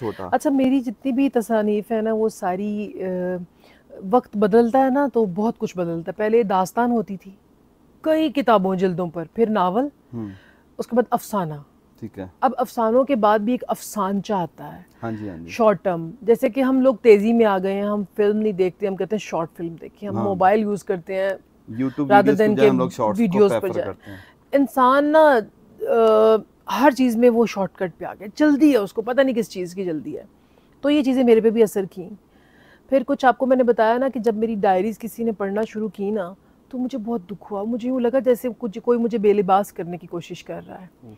छोटा अच्छा मेरी जितनी भी तसानीफ है ना वो सारी वक्त बदलता है ना तो बहुत कुछ बदलता है पहले दास्तान होती थी कई किताबों जल्दों पर फिर नावल हम्म। उसके बाद अफसाना ठीक है अब अफसानों के बाद भी एक अफसानचा आता है हाँ जी हाँ जी शॉर्ट टर्म जैसे कि हम लोग तेजी में आ गए हैं हम फिल्म नहीं देखते हम कहते हैं शॉर्ट फिल्म देखिए हम हाँ। मोबाइल यूज करते हैं यूट्यूब इंसान ना हर चीज़ में वो शॉर्टकट पे आ गया जल्दी है उसको पता नहीं किस चीज़ की जल्दी है तो ये चीज़ें मेरे पे भी असर की फिर कुछ आपको मैंने बताया ना कि जब मेरी डायरीज़ किसी ने पढ़ना शुरू की ना तो मुझे बहुत दुख हुआ मुझे यूँ लगा जैसे कुछ कोई मुझे बेलिबास करने की कोशिश कर रहा है हम्म।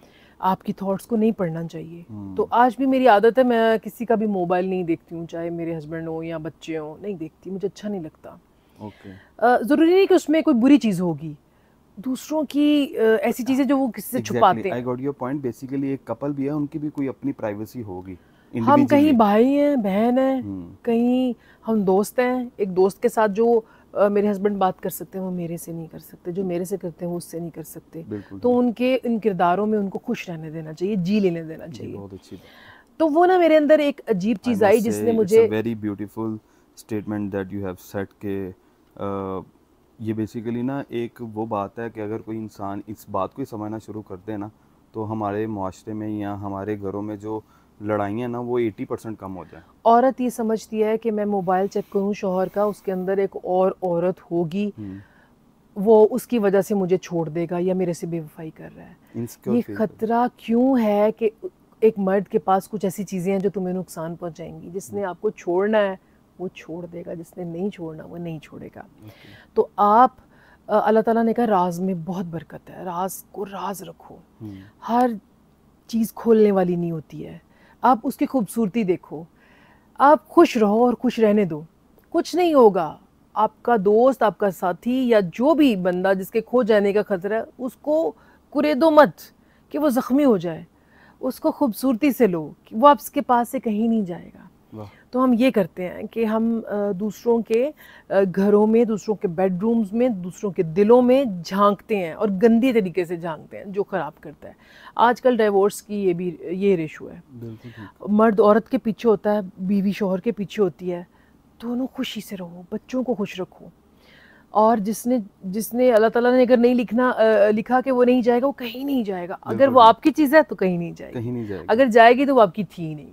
आपकी थॉट्स को नहीं पढ़ना चाहिए हम्म। तो आज भी मेरी आदत है मैं किसी का भी मोबाइल नहीं देखती हूँ चाहे मेरे हस्बैंड हो या बच्चे हों नहीं देखती मुझे अच्छा नहीं लगता ज़रूरी नहीं कि उसमें कोई बुरी चीज़ होगी दूसरों की ऐसी चीजें जो वो किसी से छुपाते हैं I got your point basically एक कपल भी है उनकी भी कोई अपनी प्राइवेसी होगी हम कहीं भाई हैं बहन हैं हम्म। कहीं हम दोस्त हैं एक दोस्त के साथ जो Uh, मेरे हस्बैंड बात कर सकते हैं वो मेरे से नहीं कर सकते जो मेरे से करते हैं वो उससे नहीं कर सकते तो उनके इन किरदारों में उनको खुश रहने देना चाहिए जी लेने देना चाहिए तो वो ना मेरे अंदर एक अजीब चीज आई जिसने मुझे very beautiful statement that you have set के uh, ये बेसिकली ना एक वो बात है कि अगर कोई इंसान इस बात को ही समझना शुरू कर दे ना तो हमारे माशरे में या हमारे घरों में जो लड़ाइयाँ ना वो एटी परसेंट कम हो जाए औरत ये समझती है कि मैं मोबाइल चेक करूँ शोहर का उसके अंदर एक और औरत होगी हम्म। वो उसकी वजह से मुझे छोड़ देगा या मेरे से बेवफाई कर रहा है ये खतरा क्यों है कि एक मर्द के पास कुछ ऐसी चीज़ें हैं जो तुम्हें नुकसान पहुंचाएंगी जिसने हम्म। आपको छोड़ना है वो छोड़ देगा जिसने नहीं छोड़ना वो नहीं छोड़ेगा okay. तो आप अल्लाह ताला ने कहा राज में बहुत बरकत है राज को राज रखो hmm. हर चीज़ खोलने वाली नहीं होती है आप उसकी खूबसूरती देखो आप खुश रहो और खुश रहने दो कुछ नहीं होगा आपका दोस्त आपका साथी या जो भी बंदा जिसके खो जाने का खतरा है उसको कुरे दो मत कि वो ज़ख्मी हो जाए उसको खूबसूरती से लो कि वो आपके पास से कहीं नहीं जाएगा तो हम ये करते हैं कि हम दूसरों के घरों में दूसरों के बेडरूम्स में दूसरों के दिलों में झांकते हैं और गंदी तरीके से झांकते हैं जो ख़राब करता है आजकल डाइवोर्स की ये भी ये रेशो है मर्द औरत के पीछे होता है बीवी शोहर के पीछे होती है दोनों खुशी से रहो बच्चों को खुश रखो और जिसने जिसने अल्लाह ताला ने अगर नहीं लिखना आ, लिखा कि वो नहीं जाएगा वो कहीं नहीं जाएगा अगर वो आपकी चीज़ है तो कहीं नहीं जाएगी कहीं नहीं जाएगी अगर जाएगी तो वो आपकी थी नहीं